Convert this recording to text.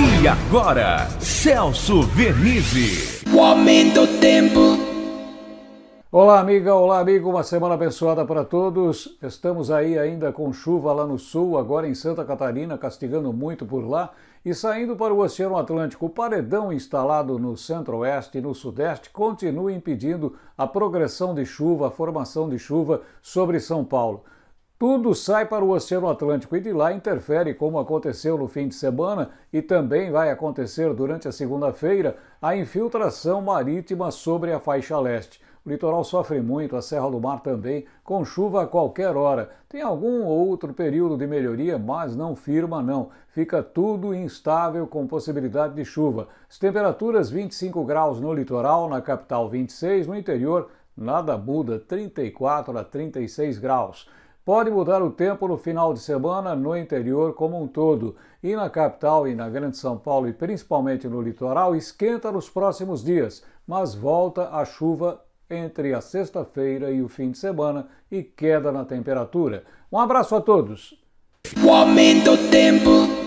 E agora, Celso Vernizzi. O aumento do tempo. Olá, amiga, olá, amigo. Uma semana abençoada para todos. Estamos aí ainda com chuva lá no sul, agora em Santa Catarina, castigando muito por lá. E saindo para o Oceano Atlântico, o paredão instalado no centro-oeste e no sudeste continua impedindo a progressão de chuva, a formação de chuva sobre São Paulo. Tudo sai para o Oceano Atlântico e de lá interfere, como aconteceu no fim de semana e também vai acontecer durante a segunda-feira, a infiltração marítima sobre a faixa leste. O litoral sofre muito, a Serra do Mar também, com chuva a qualquer hora. Tem algum outro período de melhoria, mas não firma não. Fica tudo instável com possibilidade de chuva. As temperaturas 25 graus no litoral, na capital 26, no interior nada muda, 34 a 36 graus. Pode mudar o tempo no final de semana no interior como um todo. E na capital e na Grande São Paulo e principalmente no litoral, esquenta nos próximos dias, mas volta a chuva entre a sexta-feira e o fim de semana e queda na temperatura. Um abraço a todos. O aumento do tempo.